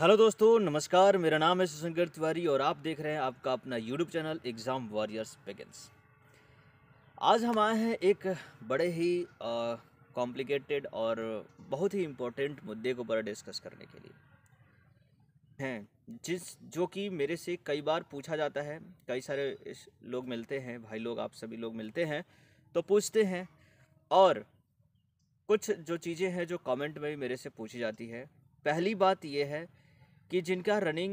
hello दोस्तों नमस्कार मेरा नाम है सुशंकर तिवारी और आप देख रहे हैं आपका अपना यूट्यूब चैनल एग्ज़ाम वॉरियर्स पेगेंस आज हम आए हैं एक बड़े ही कॉम्प्लिकेटेड और बहुत ही इम्पोर्टेंट मुद्दे को बड़ा डिस्कस करने के लिए हैं जिस जो कि मेरे से कई बार पूछा जाता है कई सारे लोग मिलते हैं भाई लोग आप सभी लोग मिलते हैं तो पूछते हैं और कुछ जो चीज़ें हैं जो कमेंट में भी मेरे से पूछी जाती है पहली बात यह है कि जिनका रनिंग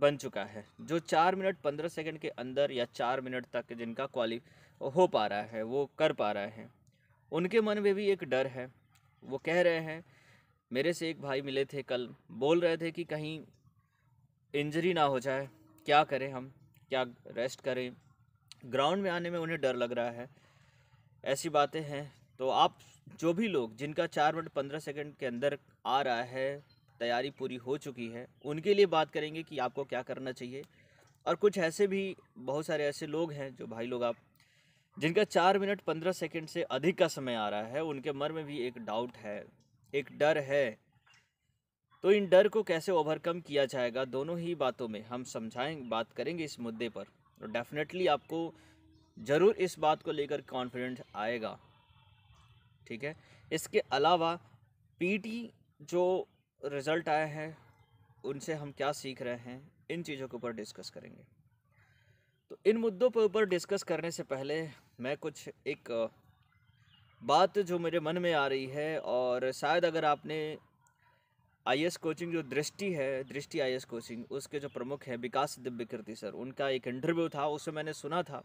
बन चुका है जो चार मिनट पंद्रह सेकंड के अंदर या चार मिनट तक जिनका क्वालिफ हो पा रहा है वो कर पा रहे हैं उनके मन में भी एक डर है वो कह रहे हैं मेरे से एक भाई मिले थे कल बोल रहे थे कि कहीं इंजरी ना हो जाए क्या करें हम क्या रेस्ट करें ग्राउंड में आने में उन्हें डर लग रहा है ऐसी बातें हैं तो आप जो भी लोग जिनका चार मिनट पंद्रह सेकंड के अंदर आ रहा है तैयारी पूरी हो चुकी है उनके लिए बात करेंगे कि आपको क्या करना चाहिए और कुछ ऐसे भी बहुत सारे ऐसे लोग हैं जो भाई लोग आप जिनका चार मिनट पंद्रह सेकेंड से अधिक का समय आ रहा है उनके मन में भी एक डाउट है एक डर है तो इन डर को कैसे ओवरकम किया जाएगा दोनों ही बातों में हम समझाएं बात करेंगे इस मुद्दे पर तो डेफिनेटली आपको ज़रूर इस बात को लेकर कॉन्फिडेंट आएगा ठीक है इसके अलावा पीटी जो रिज़ल्ट आए हैं उनसे हम क्या सीख रहे हैं इन चीज़ों के ऊपर डिस्कस करेंगे तो इन मुद्दों पर ऊपर डिस्कस करने से पहले मैं कुछ एक बात जो मेरे मन में आ रही है और शायद अगर आपने आई कोचिंग जो दृष्टि है दृष्टि आई कोचिंग उसके जो प्रमुख हैं विकास दिव्यकृति सर उनका एक इंटरव्यू था उसमें मैंने सुना था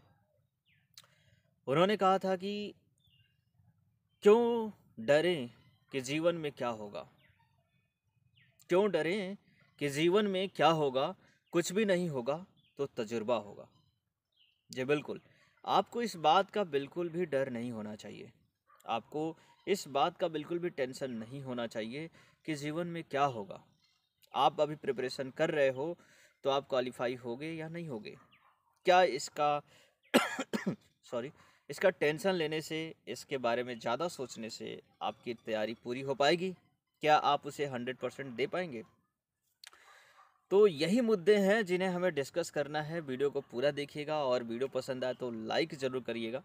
उन्होंने कहा था कि क्यों डरें कि जीवन में क्या होगा क्यों डरें कि जीवन में क्या होगा कुछ भी नहीं होगा तो तजुर्बा होगा जी बिल्कुल आपको इस बात का बिल्कुल भी डर नहीं होना चाहिए आपको इस बात का बिल्कुल भी टेंशन नहीं होना चाहिए कि जीवन में क्या होगा आप अभी प्रिपरेशन कर रहे हो तो आप क्वालिफाई होगे या नहीं होगे क्या इसका सॉरी इसका टेंशन लेने से इसके बारे में ज़्यादा सोचने से आपकी तैयारी पूरी हो पाएगी क्या आप उसे हंड्रेड परसेंट दे पाएंगे तो यही मुद्दे हैं जिन्हें हमें डिस्कस करना है वीडियो को पूरा देखिएगा और वीडियो पसंद आए तो लाइक ज़रूर करिएगा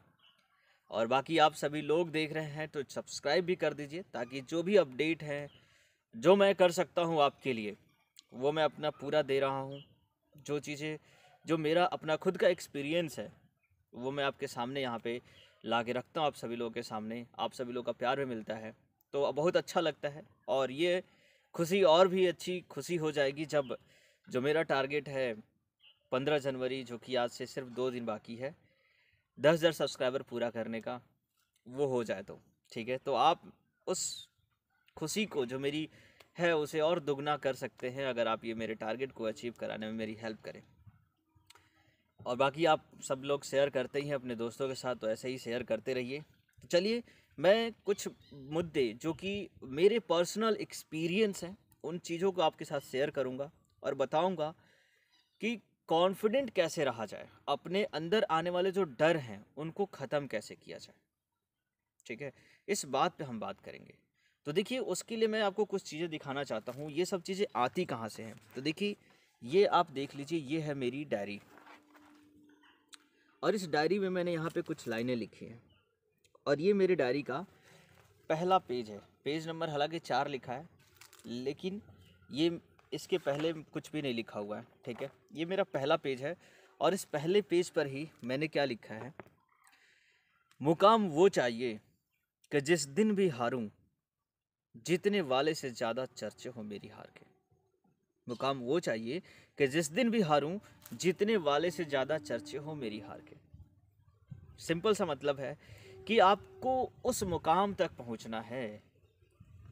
और बाकी आप सभी लोग देख रहे हैं तो सब्सक्राइब भी कर दीजिए ताकि जो भी अपडेट हैं जो मैं कर सकता हूँ आपके लिए वो मैं अपना पूरा दे रहा हूँ जो चीज़ें जो मेरा अपना खुद का एक्सपीरियंस है वो मैं आपके सामने यहाँ पे ला के रखता हूँ आप सभी लोगों के सामने आप सभी लोगों का प्यार भी मिलता है तो बहुत अच्छा लगता है और ये खुशी और भी अच्छी खुशी हो जाएगी जब जो मेरा टारगेट है पंद्रह जनवरी जो कि आज से सिर्फ दो दिन बाकी है दस हज़ार सब्सक्राइबर पूरा करने का वो हो जाए तो ठीक है तो आप उस खुशी को जो मेरी है उसे और दुगना कर सकते हैं अगर आप ये मेरे टारगेट को अचीव कराने में मेरी हेल्प करें और बाकी आप सब लोग शेयर करते ही हैं अपने दोस्तों के साथ तो ऐसे ही शेयर करते रहिए तो चलिए मैं कुछ मुद्दे जो कि मेरे पर्सनल एक्सपीरियंस हैं उन चीज़ों को आपके साथ शेयर करूँगा और बताऊँगा कि कॉन्फिडेंट कैसे रहा जाए अपने अंदर आने वाले जो डर हैं उनको ख़त्म कैसे किया जाए ठीक है इस बात पे हम बात करेंगे तो देखिए उसके लिए मैं आपको कुछ चीज़ें दिखाना चाहता हूँ ये सब चीज़ें आती कहाँ से हैं तो देखिए ये आप देख लीजिए ये है मेरी डायरी और इस डायरी में मैंने यहाँ पे कुछ लाइनें लिखी हैं और ये मेरी डायरी का पहला पेज है पेज नंबर हालांकि चार लिखा है लेकिन ये इसके पहले कुछ भी नहीं लिखा हुआ है ठीक है ये मेरा पहला पेज है और इस पहले पेज पर ही मैंने क्या लिखा है मुकाम वो चाहिए कि जिस दिन भी हारूं जीतने वाले से ज़्यादा चर्चे हों मेरी हार के मुकाम वो चाहिए कि जिस दिन भी हारूं जीतने वाले से ज़्यादा चर्चे हों मेरी हार के सिंपल सा मतलब है कि आपको उस मुकाम तक पहुंचना है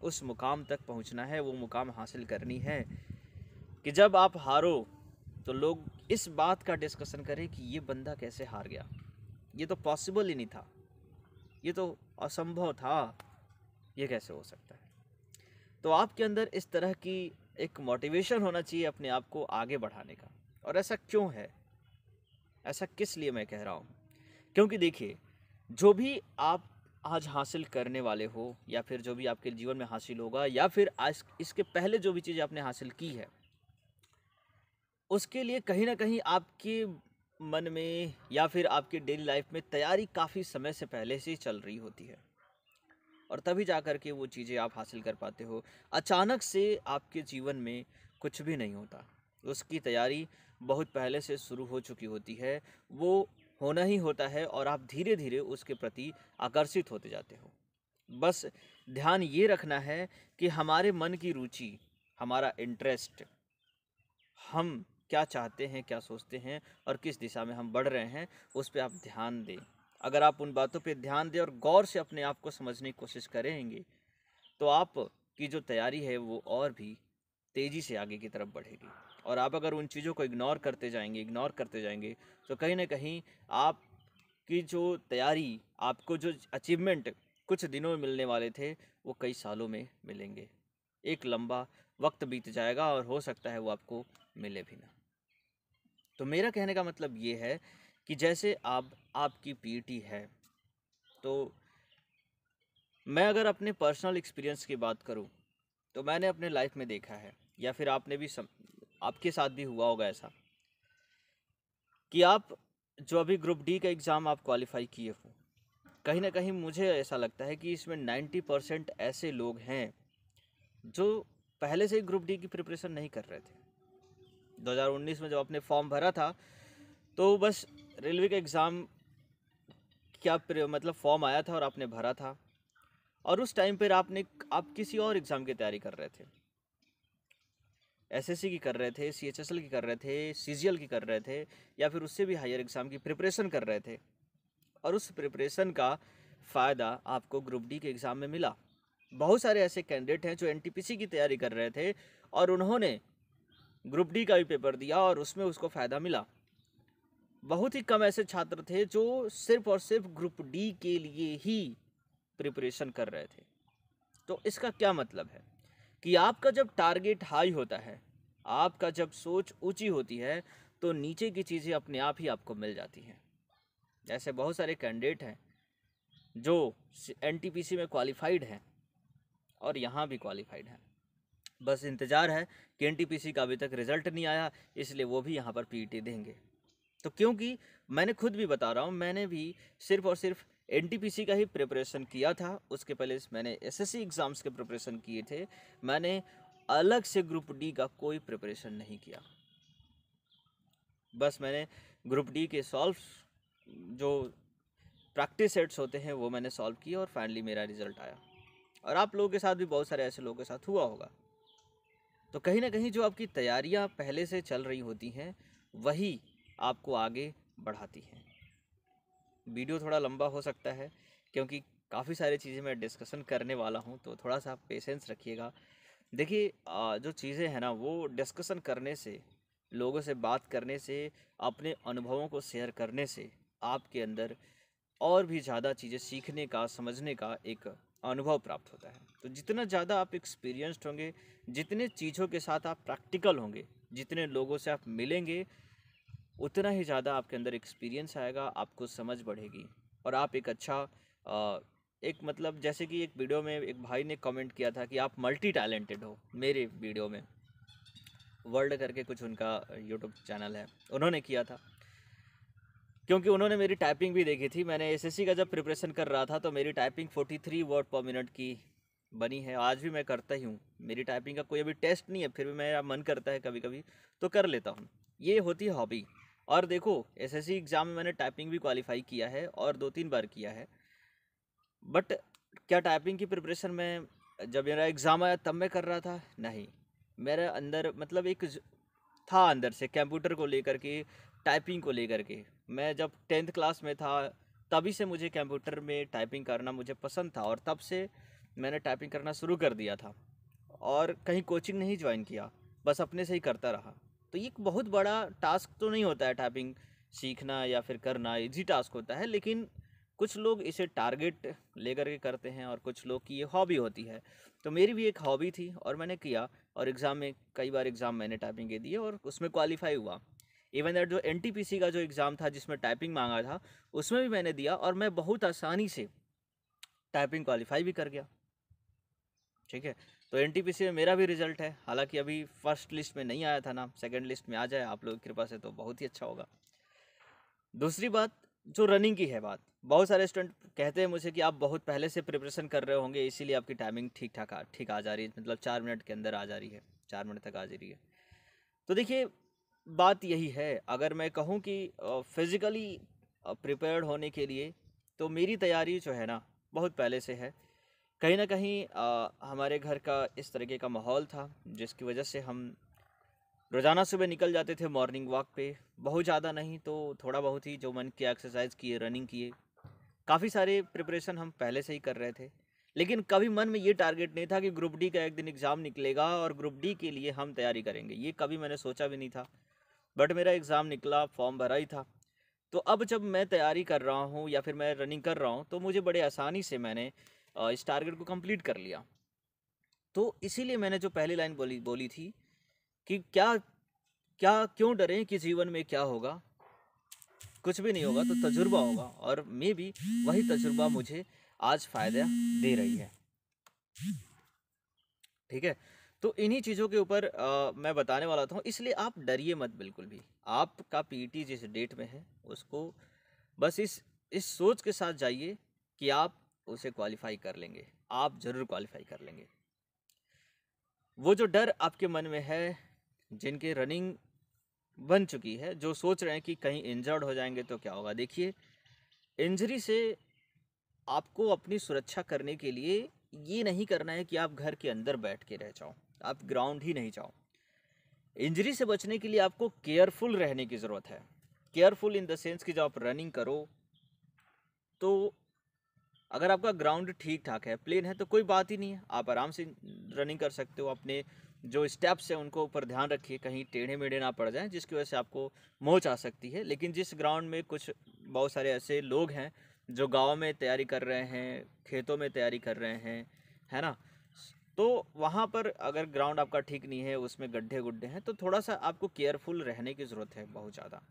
उस मुकाम तक पहुंचना है वो मुकाम हासिल करनी है कि जब आप हारो तो लोग इस बात का डिस्कशन करें कि ये बंदा कैसे हार गया ये तो पॉसिबल ही नहीं था ये तो असंभव था ये कैसे हो सकता है तो आपके अंदर इस तरह की एक मोटिवेशन होना चाहिए अपने आप को आगे बढ़ाने का और ऐसा क्यों है ऐसा किस लिए मैं कह रहा हूँ क्योंकि देखिए जो भी आप आज हासिल करने वाले हो या फिर जो भी आपके जीवन में हासिल होगा या फिर आज इसके पहले जो भी चीज़ आपने हासिल की है उसके लिए कहीं ना कहीं आपके मन में या फिर आपके डेली लाइफ में तैयारी काफ़ी समय से पहले से ही चल रही होती है और तभी जा कर के वो चीज़ें आप हासिल कर पाते हो अचानक से आपके जीवन में कुछ भी नहीं होता उसकी तैयारी बहुत पहले से शुरू हो चुकी होती है वो होना ही होता है और आप धीरे धीरे उसके प्रति आकर्षित होते जाते हो बस ध्यान ये रखना है कि हमारे मन की रुचि हमारा इंटरेस्ट हम क्या चाहते हैं क्या सोचते हैं और किस दिशा में हम बढ़ रहे हैं उस पर आप ध्यान दें अगर आप उन बातों पर ध्यान दें और गौर से अपने आप को समझने की कोशिश करेंगे तो आप की जो तैयारी है वो और भी तेज़ी से आगे की तरफ बढ़ेगी और आप अगर उन चीज़ों को इग्नोर करते जाएंगे इग्नोर करते जाएंगे तो कहीं ना कहीं आप की जो तैयारी आपको जो अचीवमेंट कुछ दिनों में मिलने वाले थे वो कई सालों में मिलेंगे एक लंबा वक्त बीत जाएगा और हो सकता है वो आपको मिले भी ना तो मेरा कहने का मतलब ये है कि जैसे आप आपकी पीटी e है तो मैं अगर अपने पर्सनल एक्सपीरियंस की बात करूं तो मैंने अपने लाइफ में देखा है या फिर आपने भी सम, आपके साथ भी हुआ होगा ऐसा कि आप जो अभी ग्रुप डी का एग्ज़ाम आप क्वालिफाई किए हो कहीं ना कहीं मुझे ऐसा लगता है कि इसमें नाइन्टी परसेंट ऐसे लोग हैं जो पहले से ही ग्रुप डी की प्रिपरेशन नहीं कर रहे थे 2019 में जब आपने फॉर्म भरा था तो बस रेलवे का एग्ज़ाम क्या मतलब फॉर्म आया था और आपने भरा था और उस टाइम पर आपने आप किसी और एग्ज़ाम की तैयारी कर रहे थे एसएससी की कर रहे थे सीएचएसएल की कर रहे थे सीजीएल की कर रहे थे या फिर उससे भी हायर एग्ज़ाम की प्रिपरेशन कर रहे थे और उस प्रिपरेशन का फ़ायदा आपको ग्रुप डी के एग्ज़ाम में मिला बहुत सारे ऐसे कैंडिडेट हैं जो एन की तैयारी कर रहे थे और उन्होंने ग्रुप डी का भी पेपर दिया और उसमें उसको फ़ायदा मिला बहुत ही कम ऐसे छात्र थे जो सिर्फ और सिर्फ ग्रुप डी के लिए ही प्रिपरेशन कर रहे थे तो इसका क्या मतलब है कि आपका जब टारगेट हाई होता है आपका जब सोच ऊंची होती है तो नीचे की चीज़ें अपने आप ही आपको मिल जाती हैं ऐसे बहुत सारे कैंडिडेट हैं जो एन में क्वालिफाइड हैं और यहाँ भी क्वालिफाइड हैं बस इंतज़ार है कि एन का अभी तक रिज़ल्ट नहीं आया इसलिए वो भी यहाँ पर पी e देंगे तो क्योंकि मैंने खुद भी बता रहा हूँ मैंने भी सिर्फ़ और सिर्फ़ एनटीपीसी का ही प्रिपरेशन किया था उसके पहले मैंने एसएससी एग्ज़ाम्स के प्रिपरेशन किए थे मैंने अलग से ग्रुप डी का कोई प्रिपरेशन नहीं किया बस मैंने ग्रुप डी के सॉल्व जो प्रैक्टिस सेट्स होते हैं वो मैंने सॉल्व किए और फाइनली मेरा रिजल्ट आया और आप लोगों के साथ भी बहुत सारे ऐसे लोगों के साथ हुआ होगा तो कहीं ना कहीं जो आपकी तैयारियां पहले से चल रही होती हैं वही आपको आगे बढ़ाती हैं वीडियो थोड़ा लंबा हो सकता है क्योंकि काफ़ी सारी चीज़ें मैं डिस्कशन करने वाला हूँ तो थोड़ा सा आप पेशेंस रखिएगा देखिए जो चीज़ें हैं ना वो डिस्कशन करने से लोगों से बात करने से अपने अनुभवों को शेयर करने से आपके अंदर और भी ज़्यादा चीज़ें सीखने का समझने का एक अनुभव प्राप्त होता है तो जितना ज़्यादा आप एक्सपीरियंस्ड होंगे जितने चीज़ों के साथ आप प्रैक्टिकल होंगे जितने लोगों से आप मिलेंगे उतना ही ज़्यादा आपके अंदर एक्सपीरियंस आएगा आपको समझ बढ़ेगी और आप एक अच्छा एक मतलब जैसे कि एक वीडियो में एक भाई ने कमेंट किया था कि आप मल्टी टैलेंटेड हो मेरे वीडियो में वर्ल्ड करके कुछ उनका यूट्यूब चैनल है उन्होंने किया था क्योंकि उन्होंने मेरी टाइपिंग भी देखी थी मैंने एसएससी का जब प्रिपरेशन कर रहा था तो मेरी टाइपिंग 43 वर्ड पर मिनट की बनी है आज भी मैं करता ही हूँ मेरी टाइपिंग का कोई अभी टेस्ट नहीं है फिर भी मेरा मन करता है कभी कभी तो कर लेता हूँ ये होती हॉबी और देखो एसएससी एग्ज़ाम में मैंने टाइपिंग भी क्वालिफाई किया है और दो तीन बार किया है बट क्या टाइपिंग की प्रिपरेशन में जब मेरा एग्ज़ाम आया तब मैं कर रहा था नहीं मेरे अंदर मतलब एक था अंदर से कंप्यूटर को लेकर के टाइपिंग को लेकर के मैं जब टेंथ क्लास में था तभी से मुझे कंप्यूटर में टाइपिंग करना मुझे पसंद था और तब से मैंने टाइपिंग करना शुरू कर दिया था और कहीं कोचिंग नहीं ज्वाइन किया बस अपने से ही करता रहा तो ये बहुत बड़ा टास्क तो नहीं होता है टाइपिंग सीखना या फिर करना इजी टास्क होता है लेकिन कुछ लोग इसे टारगेट लेकर के करते हैं और कुछ लोग की ये हॉबी होती है तो मेरी भी एक हॉबी थी और मैंने किया और एग्ज़ाम में कई बार एग्ज़ाम मैंने टाइपिंग के दिए और उसमें क्वालिफाई हुआ इवन दैट जो एन का जो एग्ज़ाम था जिसमें टाइपिंग मांगा था उसमें भी मैंने दिया और मैं बहुत आसानी से टाइपिंग क्वालिफाई भी कर गया ठीक है तो एन में मेरा भी रिजल्ट है हालांकि अभी फर्स्ट लिस्ट में नहीं आया था नाम सेकेंड लिस्ट में आ जाए आप लोग की कृपा से तो बहुत ही अच्छा होगा दूसरी बात जो रनिंग की है बात बहुत सारे स्टूडेंट कहते हैं मुझे कि आप बहुत पहले से प्रिपरेशन कर रहे होंगे इसीलिए आपकी टाइमिंग ठीक ठाक आ ठीक आ जा रही है मतलब चार मिनट के अंदर आ जा रही है चार मिनट तक आ जा रही है तो देखिए बात यही है अगर मैं कहूँ कि फिज़िकली प्रिपेयर्ड होने के लिए तो मेरी तैयारी जो है ना बहुत पहले से है कहीं ना कहीं आ, हमारे घर का इस तरीके का माहौल था जिसकी वजह से हम रोज़ाना सुबह निकल जाते थे मॉर्निंग वॉक पे बहुत ज़्यादा नहीं तो थोड़ा बहुत ही जो मन किया एक्सरसाइज किए रनिंग किए काफ़ी सारे प्रिपरेशन हम पहले से ही कर रहे थे लेकिन कभी मन में ये टारगेट नहीं था कि ग्रुप डी का एक दिन एग्ज़ाम निकलेगा और ग्रुप डी के लिए हम तैयारी करेंगे ये कभी मैंने सोचा भी नहीं था बट मेरा एग्ज़ाम निकला फॉर्म भरा ही था तो अब जब मैं तैयारी कर रहा हूँ या फिर मैं रनिंग कर रहा हूँ तो मुझे बड़े आसानी से मैंने इस टारगेट को कंप्लीट कर लिया तो इसीलिए मैंने जो पहली लाइन बोली बोली थी कि क्या क्या क्यों डरें कि जीवन में क्या होगा कुछ भी नहीं होगा तो तजुर्बा होगा और मे भी वही तजुर्बा मुझे आज फ़ायदा दे रही है ठीक है तो इन्हीं चीज़ों के ऊपर मैं बताने वाला था इसलिए आप डरिए मत बिल्कुल भी आपका पीटी e जिस डेट में है उसको बस इस इस सोच के साथ जाइए कि आप उसे क्वालिफाई कर लेंगे आप ज़रूर क्वालिफाई कर लेंगे वो जो डर आपके मन में है जिनके रनिंग बन चुकी है जो सोच रहे हैं कि कहीं इंजर्ड हो जाएंगे तो क्या होगा देखिए इंजरी से आपको अपनी सुरक्षा करने के लिए ये नहीं करना है कि आप घर के अंदर बैठ के रह जाओ आप ग्राउंड ही नहीं जाओ इंजरी से बचने के लिए आपको केयरफुल रहने की ज़रूरत है केयरफुल इन द सेंस कि जब आप रनिंग करो तो अगर आपका ग्राउंड ठीक ठाक है प्लेन है तो कोई बात ही नहीं है आप आराम से रनिंग कर सकते हो अपने जो स्टेप्स हैं उनको ऊपर ध्यान रखिए कहीं टेढ़े मेढ़े ना पड़ जाएं जिसकी वजह से आपको मोच आ सकती है लेकिन जिस ग्राउंड में कुछ बहुत सारे ऐसे लोग हैं जो गांव में तैयारी कर रहे हैं खेतों में तैयारी कर रहे हैं है ना तो वहाँ पर अगर ग्राउंड आपका ठीक नहीं है उसमें गड्ढे गुड्ढे हैं तो थोड़ा सा आपको केयरफुल रहने की ज़रूरत है बहुत ज़्यादा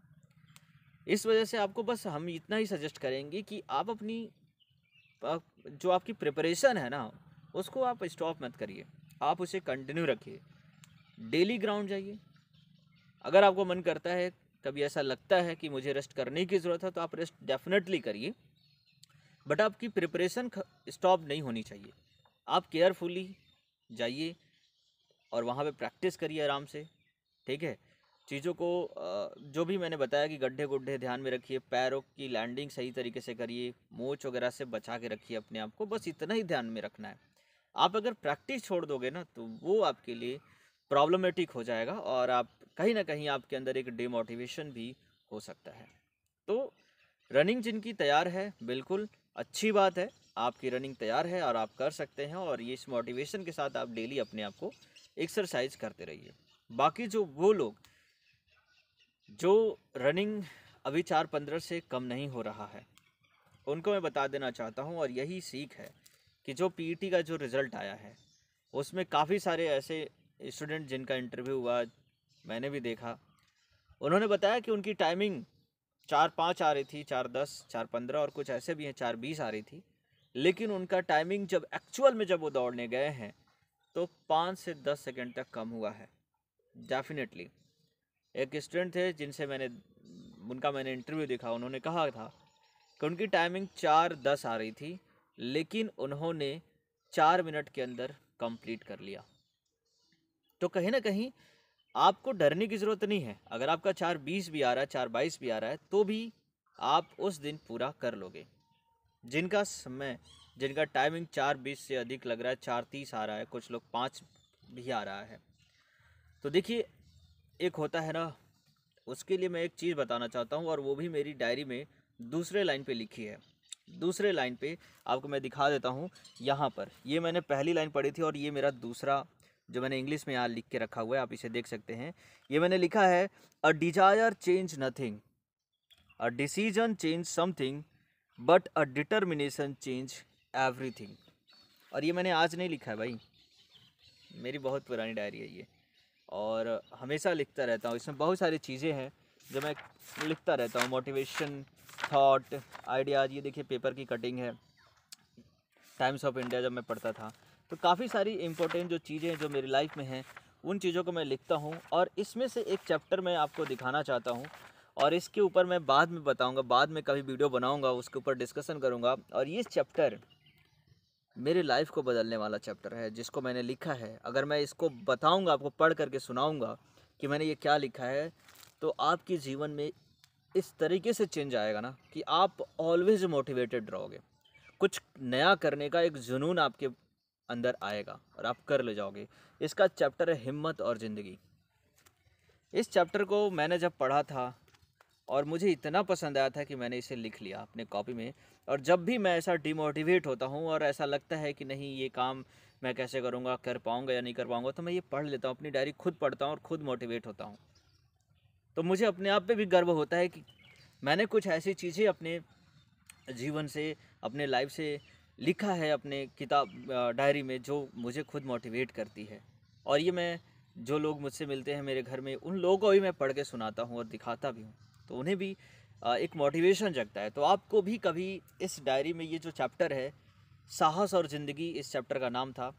इस वजह से आपको बस हम इतना ही सजेस्ट करेंगे कि आप अपनी जो आपकी प्रिपरेशन है ना उसको आप स्टॉप मत करिए आप उसे कंटिन्यू रखिए डेली ग्राउंड जाइए अगर आपको मन करता है कभी ऐसा लगता है कि मुझे रेस्ट करने की ज़रूरत है तो आप रेस्ट डेफिनेटली करिए बट आपकी प्रिपरेशन स्टॉप नहीं होनी चाहिए आप केयरफुली जाइए और वहाँ पे प्रैक्टिस करिए आराम से ठीक है चीज़ों को जो भी मैंने बताया कि गड्ढे गुड्ढे ध्यान में रखिए पैरों की लैंडिंग सही तरीके से करिए मोच वगैरह से बचा के रखिए अपने आप को बस इतना ही ध्यान में रखना है आप अगर प्रैक्टिस छोड़ दोगे ना तो वो आपके लिए प्रॉब्लमेटिक हो जाएगा और आप कहीं ना कहीं आपके अंदर एक डिमोटिवेशन भी हो सकता है तो रनिंग जिनकी तैयार है बिल्कुल अच्छी बात है आपकी रनिंग तैयार है और आप कर सकते हैं और ये इस मोटिवेशन के साथ आप डेली अपने आप को एक्सरसाइज करते रहिए बाकी जो वो लोग जो रनिंग अभी चार पंद्रह से कम नहीं हो रहा है उनको मैं बता देना चाहता हूँ और यही सीख है कि जो पीटी e का जो रिज़ल्ट आया है उसमें काफ़ी सारे ऐसे स्टूडेंट जिनका इंटरव्यू हुआ मैंने भी देखा उन्होंने बताया कि उनकी टाइमिंग चार पाँच आ रही थी चार दस चार पंद्रह और कुछ ऐसे भी हैं चार बीस आ रही थी लेकिन उनका टाइमिंग जब एक्चुअल में जब वो दौड़ने गए हैं तो पाँच से दस सेकेंड तक कम हुआ है डेफिनेटली एक स्टूडेंट थे जिनसे मैंने उनका मैंने इंटरव्यू देखा उन्होंने कहा था कि उनकी टाइमिंग चार दस आ रही थी लेकिन उन्होंने चार मिनट के अंदर कंप्लीट कर लिया तो कहीं ना कहीं आपको डरने की ज़रूरत नहीं है अगर आपका चार बीस भी आ रहा है चार बाईस भी आ रहा है तो भी आप उस दिन पूरा कर लोगे जिनका समय जिनका टाइमिंग चार बीस से अधिक लग रहा है चार तीस आ रहा है कुछ लोग पाँच भी आ रहा है तो देखिए एक होता है ना उसके लिए मैं एक चीज़ बताना चाहता हूँ और वो भी मेरी डायरी में दूसरे लाइन पे लिखी है दूसरे लाइन पे आपको मैं दिखा देता हूँ यहाँ पर ये मैंने पहली लाइन पढ़ी थी और ये मेरा दूसरा जो मैंने इंग्लिश में यहाँ लिख के रखा हुआ है आप इसे देख सकते हैं ये मैंने लिखा है a desire change nothing a decision change something but a determination change everything और ये मैंने आज नहीं लिखा है भाई मेरी बहुत पुरानी डायरी है ये और हमेशा लिखता रहता हूँ इसमें बहुत सारी चीज़ें हैं जो मैं लिखता रहता हूँ मोटिवेशन थाट आइडियाज ये देखिए पेपर की कटिंग है टाइम्स ऑफ इंडिया जब मैं पढ़ता था तो काफ़ी सारी इम्पोर्टेंट जो चीज़ें जो मेरी लाइफ में हैं उन चीज़ों को मैं लिखता हूँ और इसमें से एक चैप्टर मैं आपको दिखाना चाहता हूँ और इसके ऊपर मैं बाद में बताऊँगा बाद में कभी वीडियो बनाऊँगा उसके ऊपर डिस्कसन करूँगा और ये चैप्टर मेरे लाइफ को बदलने वाला चैप्टर है जिसको मैंने लिखा है अगर मैं इसको बताऊंगा आपको पढ़ करके सुनाऊंगा कि मैंने ये क्या लिखा है तो आपके जीवन में इस तरीके से चेंज आएगा ना कि आप ऑलवेज मोटिवेटेड रहोगे कुछ नया करने का एक जुनून आपके अंदर आएगा और आप कर ले जाओगे इसका चैप्टर है हिम्मत और ज़िंदगी इस चैप्टर को मैंने जब पढ़ा था और मुझे इतना पसंद आया था कि मैंने इसे लिख लिया अपने कॉपी में और जब भी मैं ऐसा डिमोटिवेट होता हूँ और ऐसा लगता है कि नहीं ये काम मैं कैसे करूँगा कर पाऊँगा या नहीं कर पाऊँगा तो मैं ये पढ़ लेता हूँ अपनी डायरी खुद पढ़ता हूँ और ख़ुद मोटिवेट होता हूँ तो मुझे अपने आप पर भी गर्व होता है कि मैंने कुछ ऐसी चीज़ें अपने जीवन से अपने लाइफ से लिखा है अपने किताब डायरी में जो मुझे खुद मोटिवेट करती है और ये मैं जो लोग मुझसे मिलते हैं मेरे घर में उन लोगों को भी मैं पढ़ के सुनाता हूँ और दिखाता भी हूँ तो उन्हें भी एक मोटिवेशन जगता है तो आपको भी कभी इस डायरी में ये जो चैप्टर है साहस और ज़िंदगी इस चैप्टर का नाम था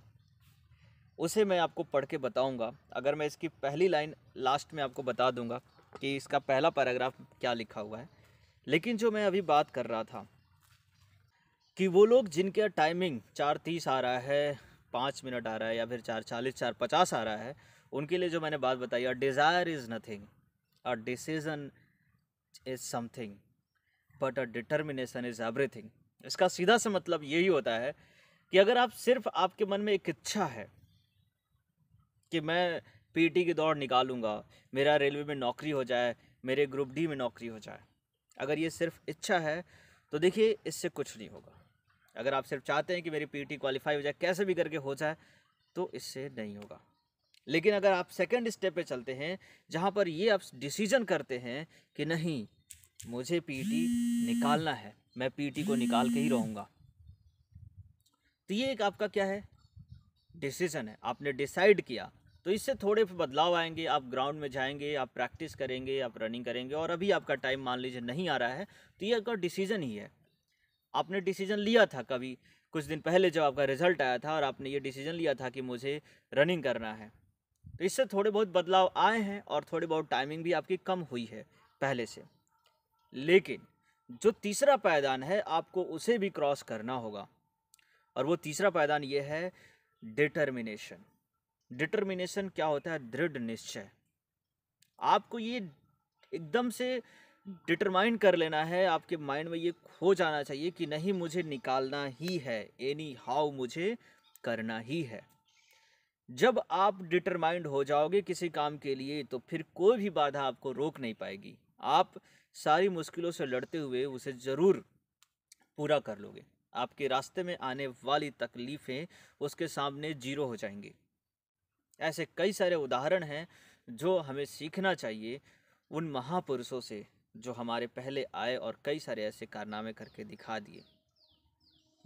उसे मैं आपको पढ़ के बताऊँगा अगर मैं इसकी पहली लाइन लास्ट में आपको बता दूँगा कि इसका पहला पैराग्राफ क्या लिखा हुआ है लेकिन जो मैं अभी बात कर रहा था कि वो लोग जिनके टाइमिंग चार तीस आ रहा है पाँच मिनट आ रहा है या फिर चार चालीस चार पचास आ रहा है उनके लिए जो मैंने बात बताई a desire is nothing a decision is something but a determination is everything इसका सीधा से मतलब यही होता है कि अगर आप सिर्फ आपके मन में एक इच्छा है कि मैं पीटी की दौड़ निकालूंगा मेरा रेलवे में नौकरी हो जाए मेरे ग्रुप डी में नौकरी हो जाए अगर ये सिर्फ इच्छा है तो देखिए इससे कुछ नहीं होगा अगर आप सिर्फ चाहते हैं कि मेरी पीटी क्वालिफाई हो जाए कैसे भी करके हो जाए तो इससे नहीं होगा लेकिन अगर आप सेकंड स्टेप पे चलते हैं जहाँ पर ये आप डिसीजन करते हैं कि नहीं मुझे पीटी निकालना है मैं पीटी को निकाल के ही रहूँगा तो ये एक आपका क्या है डिसीजन है आपने डिसाइड किया तो इससे थोड़े बदलाव आएंगे आप ग्राउंड में जाएंगे आप प्रैक्टिस करेंगे आप रनिंग करेंगे और अभी आपका टाइम मान लीजिए नहीं आ रहा है तो ये आपका डिसीजन ही है आपने डिसीजन लिया था कभी कुछ दिन पहले जब आपका रिजल्ट आया था और आपने ये डिसीजन लिया था कि मुझे रनिंग करना है तो इससे थोड़े बहुत बदलाव आए हैं और थोड़ी बहुत टाइमिंग भी आपकी कम हुई है पहले से लेकिन जो तीसरा पायदान है आपको उसे भी क्रॉस करना होगा और वो तीसरा पायदान ये है डिटर्मिनेशन डिटर्मिनेशन क्या होता है दृढ़ निश्चय आपको ये एकदम से डिटरमाइन कर लेना है आपके माइंड में ये खो जाना चाहिए कि नहीं मुझे निकालना ही है एनी हाउ मुझे करना ही है जब आप डिटरमाइंड हो जाओगे किसी काम के लिए तो फिर कोई भी बाधा आपको रोक नहीं पाएगी आप सारी मुश्किलों से लड़ते हुए उसे ज़रूर पूरा कर लोगे आपके रास्ते में आने वाली तकलीफ़ें उसके सामने जीरो हो जाएंगी ऐसे कई सारे उदाहरण हैं जो हमें सीखना चाहिए उन महापुरुषों से जो हमारे पहले आए और कई सारे ऐसे कारनामे करके दिखा दिए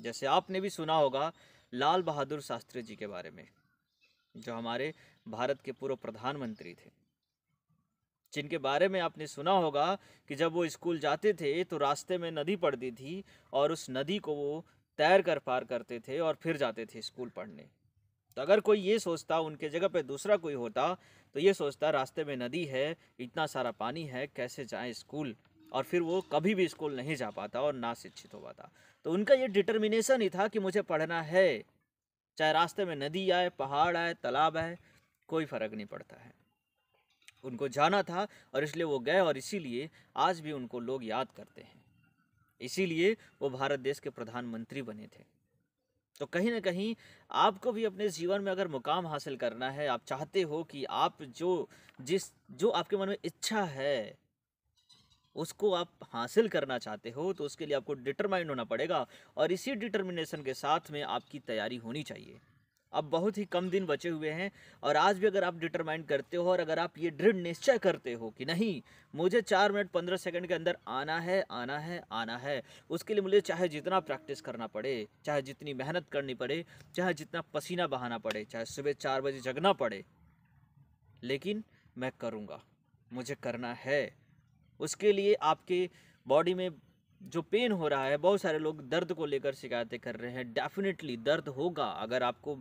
जैसे आपने भी सुना होगा लाल बहादुर शास्त्री जी के बारे में जो हमारे भारत के पूर्व प्रधानमंत्री थे जिनके बारे में आपने सुना होगा कि जब वो स्कूल जाते थे तो रास्ते में नदी पड़ती थी और उस नदी को वो तैर कर पार करते थे और फिर जाते थे स्कूल पढ़ने तो अगर कोई ये सोचता उनके जगह पे दूसरा कोई होता तो ये सोचता रास्ते में नदी है इतना सारा पानी है कैसे जाए स्कूल और फिर वो कभी भी स्कूल नहीं जा पाता और ना शिक्षित हो पाता तो उनका ये डिटर्मिनेशन ही था कि मुझे पढ़ना है चाहे रास्ते में नदी आए पहाड़ आए तालाब आए कोई फ़र्क नहीं पड़ता है उनको जाना था और इसलिए वो गए और इसीलिए आज भी उनको लोग याद करते हैं इसीलिए वो भारत देश के प्रधानमंत्री बने थे तो कहीं ना कहीं आपको भी अपने जीवन में अगर मुकाम हासिल करना है आप चाहते हो कि आप जो जिस जो आपके मन में इच्छा है उसको आप हासिल करना चाहते हो तो उसके लिए आपको डिटरमाइंड होना पड़ेगा और इसी डिटर्मिनेशन के साथ में आपकी तैयारी होनी चाहिए अब बहुत ही कम दिन बचे हुए हैं और आज भी अगर आप डिटरमाइंड करते हो और अगर आप ये दृढ़ निश्चय करते हो कि नहीं मुझे चार मिनट पंद्रह सेकंड के अंदर आना है आना है आना है उसके लिए मुझे चाहे जितना प्रैक्टिस करना पड़े चाहे जितनी मेहनत करनी पड़े चाहे जितना पसीना बहाना पड़े चाहे सुबह चार बजे जगना पड़े लेकिन मैं करूँगा मुझे करना है उसके लिए आपके बॉडी में जो पेन हो रहा है बहुत सारे लोग दर्द को लेकर शिकायतें कर रहे हैं डेफिनेटली दर्द होगा अगर आपको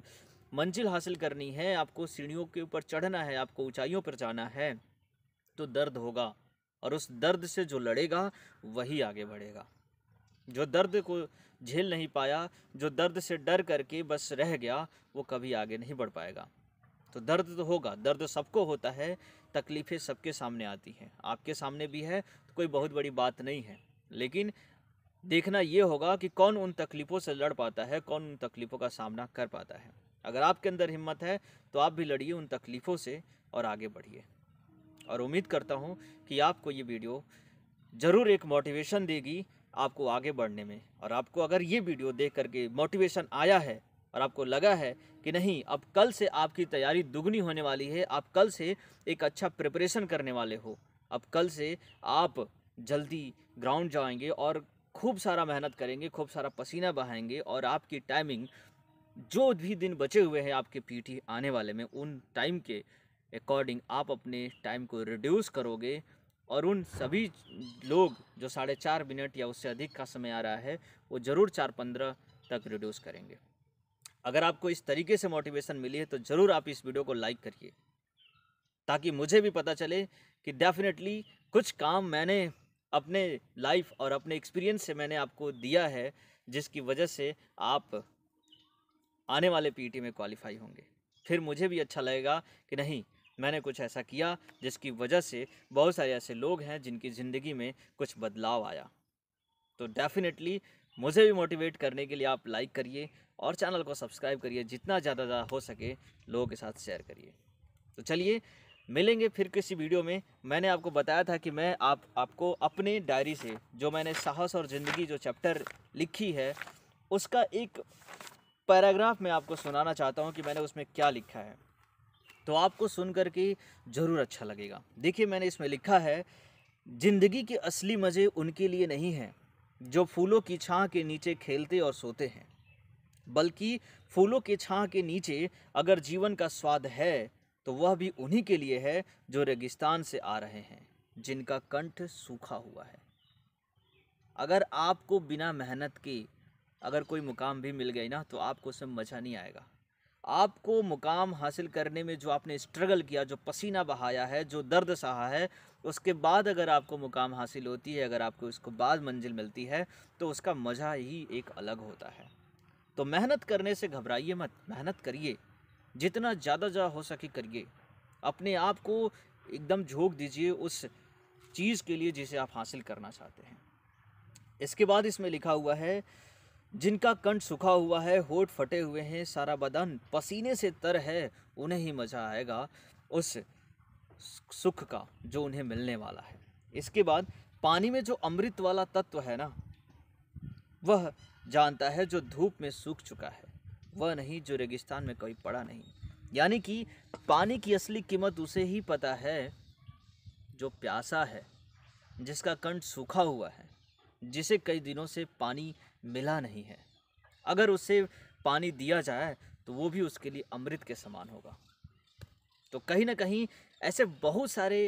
मंजिल हासिल करनी है आपको सीढ़ियों के ऊपर चढ़ना है आपको ऊंचाइयों पर जाना है तो दर्द होगा और उस दर्द से जो लड़ेगा वही आगे बढ़ेगा जो दर्द को झेल नहीं पाया जो दर्द से डर करके बस रह गया वो कभी आगे नहीं बढ़ पाएगा तो दर्द तो होगा दर्द सबको होता है तकलीफ़ें सबके सामने आती हैं आपके सामने भी है तो कोई बहुत बड़ी बात नहीं है लेकिन देखना ये होगा कि कौन उन तकलीफ़ों से लड़ पाता है कौन उन तकलीफ़ों का सामना कर पाता है अगर आपके अंदर हिम्मत है तो आप भी लड़िए उन तकलीफ़ों से और आगे बढ़िए और उम्मीद करता हूँ कि आपको ये वीडियो ज़रूर एक मोटिवेशन देगी आपको आगे बढ़ने में और आपको अगर ये वीडियो देख करके मोटिवेशन आया है और आपको लगा है कि नहीं अब कल से आपकी तैयारी दुगनी होने वाली है आप कल से एक अच्छा प्रिपरेशन करने वाले हो अब कल से आप जल्दी ग्राउंड जाएंगे और खूब सारा मेहनत करेंगे खूब सारा पसीना बहाएंगे और आपकी टाइमिंग जो भी दिन बचे हुए हैं आपके पीटी आने वाले में उन टाइम के अकॉर्डिंग आप अपने टाइम को रिड्यूस करोगे और उन सभी लोग जो साढ़े चार मिनट या उससे अधिक का समय आ रहा है वो ज़रूर चार पंद्रह तक रिड्यूस करेंगे अगर आपको इस तरीके से मोटिवेशन मिली है तो ज़रूर आप इस वीडियो को लाइक करिए ताकि मुझे भी पता चले कि डेफिनेटली कुछ काम मैंने अपने लाइफ और अपने एक्सपीरियंस से मैंने आपको दिया है जिसकी वजह से आप आने वाले पीटी e में क्वालिफाई होंगे फिर मुझे भी अच्छा लगेगा कि नहीं मैंने कुछ ऐसा किया जिसकी वजह से बहुत सारे ऐसे लोग हैं जिनकी ज़िंदगी में कुछ बदलाव आया तो डेफिनेटली मुझे भी मोटिवेट करने के लिए आप लाइक करिए और चैनल को सब्सक्राइब करिए जितना ज़्यादा हो सके लोगों के साथ शेयर करिए तो चलिए मिलेंगे फिर किसी वीडियो में मैंने आपको बताया था कि मैं आप आपको अपने डायरी से जो मैंने साहस और ज़िंदगी जो चैप्टर लिखी है उसका एक पैराग्राफ मैं आपको सुनाना चाहता हूँ कि मैंने उसमें क्या लिखा है तो आपको सुन कर के ज़रूर अच्छा लगेगा देखिए मैंने इसमें लिखा है ज़िंदगी के असली मज़े उनके लिए नहीं हैं जो फूलों की छाँ के नीचे खेलते और सोते हैं बल्कि फूलों के छाँ के नीचे अगर जीवन का स्वाद है तो वह भी उन्हीं के लिए है जो रेगिस्तान से आ रहे हैं जिनका कंठ सूखा हुआ है अगर आपको बिना मेहनत के अगर कोई मुकाम भी मिल गई ना तो आपको उसमें मज़ा नहीं आएगा आपको मुकाम हासिल करने में जो आपने स्ट्रगल किया जो पसीना बहाया है जो दर्द सहा है उसके बाद अगर आपको मुकाम हासिल होती है अगर आपको इसको बाद मंजिल मिलती है तो उसका मज़ा ही एक अलग होता है तो मेहनत करने से घबराइए मत मेहनत करिए जितना ज़्यादा ज़्यादा हो सके करिए अपने आप को एकदम झोंक दीजिए उस चीज़ के लिए जिसे आप हासिल करना चाहते हैं इसके बाद इसमें लिखा हुआ है जिनका कंठ सूखा हुआ है होठ फटे हुए हैं सारा बदन पसीने से तर है उन्हें ही मज़ा आएगा उस सुख का जो उन्हें मिलने वाला है इसके बाद पानी में जो अमृत वाला तत्व है ना वह जानता है जो धूप में सूख चुका है वह नहीं जो रेगिस्तान में कभी पड़ा नहीं यानी कि पानी की असली कीमत उसे ही पता है जो प्यासा है जिसका कंठ सूखा हुआ है जिसे कई दिनों से पानी मिला नहीं है अगर उसे पानी दिया जाए तो वो भी उसके लिए अमृत के समान होगा तो कहीं ना कहीं ऐसे बहुत सारे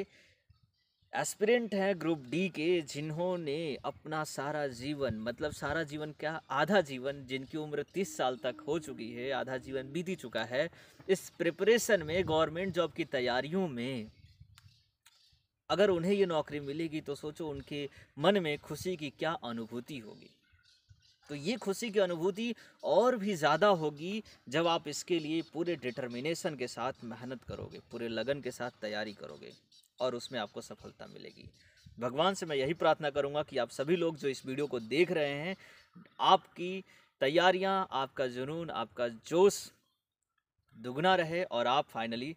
एस्पिरेंट हैं ग्रुप डी के जिन्होंने अपना सारा जीवन मतलब सारा जीवन क्या आधा जीवन जिनकी उम्र तीस साल तक हो चुकी है आधा जीवन बीती चुका है इस प्रिपरेशन में गवर्नमेंट जॉब की तैयारियों में अगर उन्हें ये नौकरी मिलेगी तो सोचो उनके मन में खुशी की क्या अनुभूति होगी तो ये खुशी की अनुभूति और भी ज़्यादा होगी जब आप इसके लिए पूरे डिटर्मिनेशन के साथ मेहनत करोगे पूरे लगन के साथ तैयारी करोगे और उसमें आपको सफलता मिलेगी भगवान से मैं यही प्रार्थना करूँगा कि आप सभी लोग जो इस वीडियो को देख रहे हैं आपकी तैयारियाँ आपका जुनून आपका जोश दुगना रहे और आप फाइनली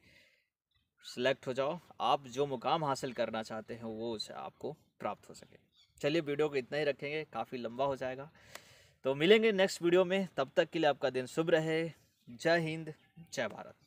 सेलेक्ट हो जाओ आप जो मुकाम हासिल करना चाहते हैं वो उसे आपको प्राप्त हो सके चलिए वीडियो को इतना ही रखेंगे काफ़ी लंबा हो जाएगा तो मिलेंगे नेक्स्ट वीडियो में तब तक के लिए आपका दिन शुभ रहे जय हिंद जय भारत